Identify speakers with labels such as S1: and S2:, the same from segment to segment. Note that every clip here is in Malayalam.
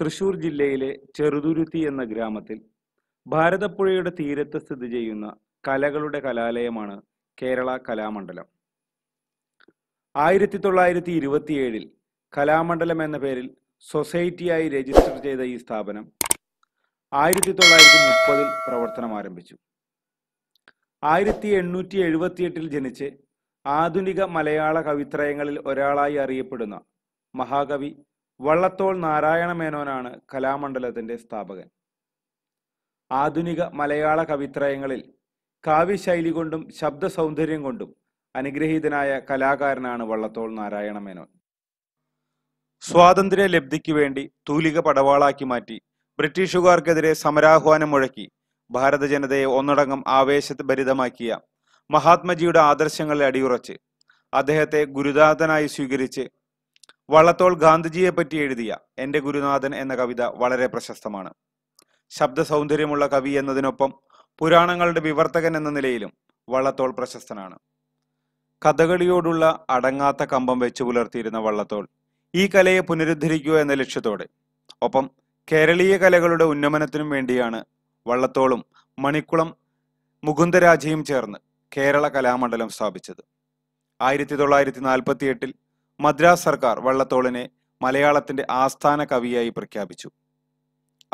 S1: തൃശൂർ ജില്ലയിലെ ചെറുതുരുത്തി എന്ന ഗ്രാമത്തിൽ ഭാരതപ്പുഴയുടെ തീരത്ത് സ്ഥിതി ചെയ്യുന്ന കലകളുടെ കലാലയമാണ് കേരള കലാമണ്ഡലം ആയിരത്തി തൊള്ളായിരത്തി ഇരുപത്തിയേഴിൽ കലാമണ്ഡലം എന്ന പേരിൽ സൊസൈറ്റിയായി രജിസ്റ്റർ ചെയ്ത ഈ സ്ഥാപനം ആയിരത്തി തൊള്ളായിരത്തി മുപ്പതിൽ പ്രവർത്തനം ആരംഭിച്ചു ആയിരത്തി എണ്ണൂറ്റി എഴുപത്തിയെട്ടിൽ ജനിച്ച് ആധുനിക മലയാള കവിത്രയങ്ങളിൽ ഒരാളായി അറിയപ്പെടുന്ന മഹാകവി വള്ളത്തോൾ നാരായണ മേനോനാണ് കലാമണ്ഡലത്തിന്റെ സ്ഥാപകൻ ആധുനിക മലയാള കവിത്രയങ്ങളിൽ കാവ്യശൈലി കൊണ്ടും ശബ്ദ സൗന്ദര്യം കൊണ്ടും അനുഗ്രഹീതനായ കലാകാരനാണ് വള്ളത്തോൾ നാരായണ മേനോൻ സ്വാതന്ത്ര്യ ലബ്ധിക്ക് വേണ്ടി തൂലിക പടവാളാക്കി മാറ്റി ബ്രിട്ടീഷുകാർക്കെതിരെ സമരാഹ്വാനം മുഴക്കി ഭാരത ജനതയെ ഒന്നടങ്കം ഭരിതമാക്കിയ മഹാത്മജിയുടെ ആദർശങ്ങളെ അടിയുറച്ച് അദ്ദേഹത്തെ ഗുരുദാതനായി സ്വീകരിച്ച് വള്ളത്തോൾ ഗാന്ധിജിയെ പറ്റി എഴുതിയ എൻ്റെ ഗുരുനാഥൻ എന്ന കവിത വളരെ പ്രശസ്തമാണ് ശബ്ദ സൗന്ദര്യമുള്ള കവി എന്നതിനൊപ്പം പുരാണങ്ങളുടെ വിവർത്തകൻ എന്ന നിലയിലും വള്ളത്തോൾ പ്രശസ്തനാണ് കഥകളിയോടുള്ള അടങ്ങാത്ത കമ്പം വെച്ചു പുലർത്തിയിരുന്ന വള്ളത്തോൾ ഈ കലയെ പുനരുദ്ധരിക്കുക എന്ന ലക്ഷ്യത്തോടെ ഒപ്പം കേരളീയ കലകളുടെ ഉന്നമനത്തിനും വേണ്ടിയാണ് വള്ളത്തോളും മണിക്കുളം മുകുന്ദരാജയും ചേർന്ന് കേരള കലാമണ്ഡലം സ്ഥാപിച്ചത് ആയിരത്തി തൊള്ളായിരത്തി നാൽപ്പത്തി എട്ടിൽ മദ്രാസ് സർക്കാർ വള്ളത്തോളിനെ മലയാളത്തിന്റെ ആസ്ഥാന കവിയായി പ്രഖ്യാപിച്ചു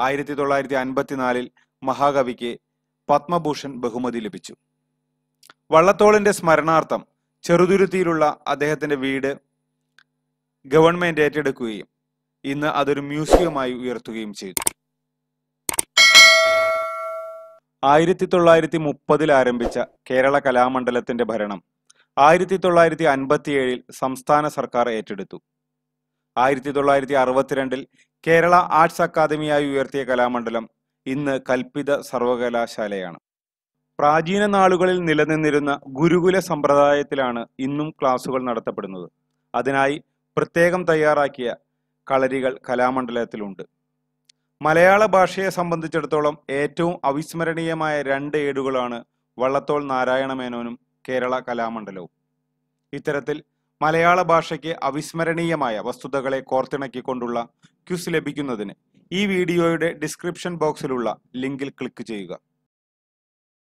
S1: ആയിരത്തി തൊള്ളായിരത്തി അൻപത്തിനാലിൽ മഹാകവിക്ക് പത്മഭൂഷൺ ബഹുമതി ലഭിച്ചു വള്ളത്തോളിന്റെ സ്മരണാർത്ഥം ചെറുതുരുത്തിയിലുള്ള അദ്ദേഹത്തിന്റെ വീട് ഗവൺമെന്റ് ഏറ്റെടുക്കുകയും ഇന്ന് അതൊരു മ്യൂസിയമായി ഉയർത്തുകയും ചെയ്തു ആയിരത്തി തൊള്ളായിരത്തി മുപ്പതിൽ ആരംഭിച്ച കേരള കലാമണ്ഡലത്തിന്റെ ഭരണം ആയിരത്തി തൊള്ളായിരത്തി ഏഴിൽ സംസ്ഥാന സർക്കാർ ഏറ്റെടുത്തു ആയിരത്തി തൊള്ളായിരത്തി അറുപത്തിരണ്ടിൽ കേരള ആർട്സ് അക്കാദമിയായി ഉയർത്തിയ കലാമണ്ഡലം ഇന്ന് കൽപ്പിത സർവകലാശാലയാണ് പ്രാചീന നാളുകളിൽ നിലനിന്നിരുന്ന ഗുരുകുല സമ്പ്രദായത്തിലാണ് ഇന്നും ക്ലാസുകൾ നടത്തപ്പെടുന്നത് അതിനായി പ്രത്യേകം തയ്യാറാക്കിയ കളരികൾ കലാമണ്ഡലത്തിലുണ്ട് മലയാള ഭാഷയെ സംബന്ധിച്ചിടത്തോളം ഏറ്റവും അവിസ്മരണീയമായ രണ്ട് ഏടുകളാണ് വള്ളത്തോൾ നാരായണ മേനോനും കേരള കലാമണ്ഡലവും ഇത്തരത്തിൽ മലയാള ഭാഷയ്ക്ക് അവിസ്മരണീയമായ വസ്തുതകളെ കോർത്തിണക്കിക്കൊണ്ടുള്ള ക്യുസ് ലഭിക്കുന്നതിന് ഈ വീഡിയോയുടെ ഡിസ്ക്രിപ്ഷൻ ബോക്സിലുള്ള ലിങ്കിൽ ക്ലിക്ക് ചെയ്യുക